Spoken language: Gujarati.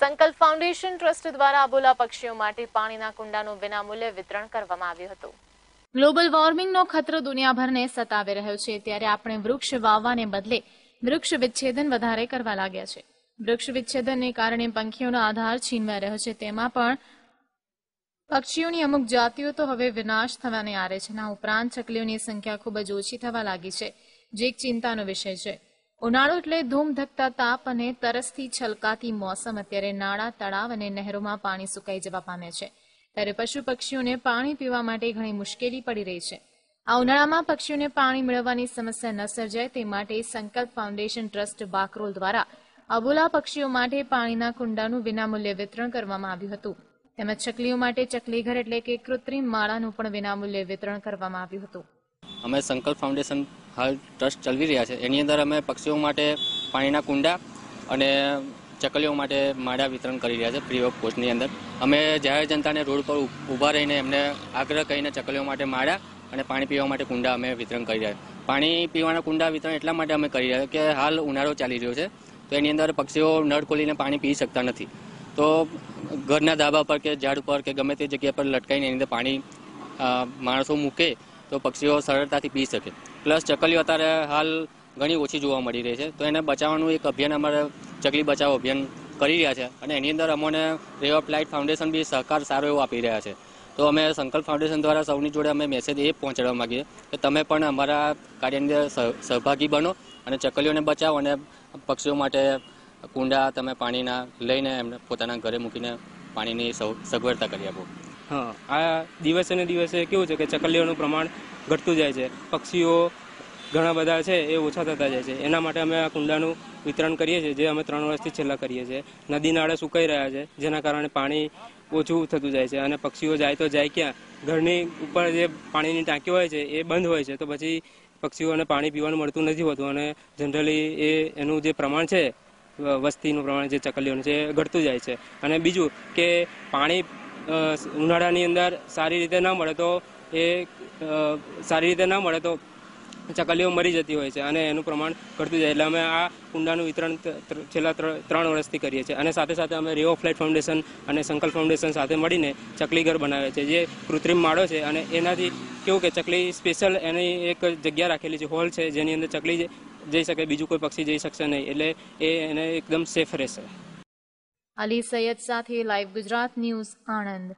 સંકલ્પ ફાઉન્ડેશન ટ્રસ્ટ દ્વારા અબોલા પક્ષીઓ માટે પાણીના કુંડાનું વિનામૂલ્ય વિતરણ કરવામાં આવ્યું હતું ગ્લોબલ વોર્મિંગનો ખતરો દુનિયાભરને સતાવી રહ્યો છે ત્યારે આપણે વૃક્ષ વાવવાને બદલે વૃક્ષ વિચ્છેદન વધારે કરવા લાગ્યા છે વૃક્ષ વિચ્છેદનને કારણે પંખીઓનો આધાર છીનવાઈ રહ્યો છે તેમાં પણ પક્ષીઓની અમુક જાતિઓ તો હવે વિનાશ થવાને આરે છે ના ઉપરાંત ચકલીઓની સંખ્યા ખૂબ જ ઓછી થવા લાગી છે જે એક ચિંતાનો વિષય છે ઉનાળો એટલે ધૂમધકતા તાપ અને તરસથી છલકાતી મોસમ અત્યારે નાળા તળાવ અને નહેરોમાં પાણી સુકાઈ જવા પામે છે ત્યારે પશુ પક્ષીઓને પાણી પીવા માટે ઘણી મુશ્કેલી પડી રહી છે આ ઉનાળામાં પક્ષીઓને પાણી મેળવવાની સમસ્યા ન સર્જાય તે માટે સંકલ્પ ફાઉન્ડેશન ટ્રસ્ટ બાકરોલ દ્વારા અબોલા પક્ષીઓ માટે પાણીના કુંડાનું વિનામૂલ્ય વિતરણ કરવામાં આવ્યું હતું તેમજ ચકલીઓ માટે ચકલીઘર એટલે કે કૃત્રિમ માળાનું પણ વિનામૂલ્ય વિતરણ કરવામાં આવ્યું હતું અમે સંકલ્પ ફાઉન્ડેશન હાલ ટ્રસ્ટ ચલાવી રહ્યા છે એની અંદર અમે પક્ષીઓ માટે પાણીના કુંડા અને ચકલીઓ માટે માળા વિતરણ કરી રહ્યા છે ફ્રી ઓફ કોસ્ટની અંદર અમે જાહેર જનતાને રોડ પર ઊભા રહીને એમને આગ્રહ કહીને ચકલીઓ માટે માળા અને પાણી પીવા માટે કુંડા અમે વિતરણ કરી રહ્યા છે પાણી પીવાના કુંડા વિતરણ એટલા માટે અમે કરી રહ્યા કે હાલ ઉનાળો ચાલી રહ્યો છે તો એની અંદર પક્ષીઓ નળ ખોલીને પાણી પી શકતા નથી તો ઘરના ધાબા પર કે ઝાડ પર કે ગમે તે જગ્યા પર લટકાઈને એની અંદર પાણી માણસો મૂકે તો પક્ષીઓ સરળતાથી પી શકે પ્લસ ચકલીઓ અત્યારે હાલ ઘણી ઓછી જોવા મળી રહી છે તો એને બચાવવાનું એક અભિયાન અમારે ચકલી બચાવ અભિયાન કરી રહ્યા છે અને એની અંદર અમને રે ઓફ લાઇટ ફાઉન્ડેશન બી સહકાર સારો એવો આપી રહ્યા છે તો અમે સંકલ્પ ફાઉન્ડેશન દ્વારા સૌની જોડે અમે મેસેજ એ પહોંચાડવા માગીએ કે તમે પણ અમારા કાર્યની અંદર સહભાગી બનો અને ચકલીઓને બચાવો અને પક્ષીઓ માટે કુંડા તમે પાણીના લઈને એમને પોતાના ઘરે મૂકીને પાણીની સગવડતા કરી આપો હા આ દિવસે ને દિવસે કેવું છે કે ચકલીઓનું પ્રમાણ ઘટતું જાય છે પક્ષીઓ ઘણા બધા છે એ ઓછા થતા જાય છે એના માટે અમે આ કુંડાનું વિતરણ કરીએ છીએ જે અમે ત્રણ વર્ષથી છેલ્લા કરીએ છીએ નદી નાળે સુકાઈ રહ્યા છે જેના કારણે પાણી ઓછું થતું જાય છે અને પક્ષીઓ જાય તો જાય ક્યાં ઘરની ઉપર જે પાણીની ટાંકી હોય છે એ બંધ હોય છે તો પછી પક્ષીઓને પાણી પીવાનું મળતું નથી હોતું અને જનરલી એ એનું જે પ્રમાણ છે વસ્તીનું પ્રમાણ જે ચકલીઓનું છે એ ઘટતું જાય છે અને બીજું કે પાણી ઉનાળાની અંદર સારી રીતે ન મળે તો એ સારી રીતે ન મળે તો ચકલીઓ મરી જતી હોય છે અને એનું પ્રમાણ ઘટતું જાય એટલે અમે આ કુંડાનું વિતરણ છેલ્લા ત્રણ વર્ષથી કરીએ છીએ અને સાથે સાથે અમે રેવો ફ્લાઇટ ફાઉન્ડેશન અને સંકલ્પ ફાઉન્ડેશન સાથે મળીને ચકલી ઘર બનાવે છે જે કૃત્રિમ માળો છે અને એનાથી કેવું કે ચકલી સ્પેશિયલ એની એક જગ્યા રાખેલી છે હોલ છે જેની અંદર ચકલી જઈ શકે બીજું કોઈ પક્ષી જઈ શકશે નહીં એટલે એ એને એકદમ સેફ રહેશે અલી સૈયદ સાથે લાઈવ ગુજરાત ન્યૂઝ આણંદ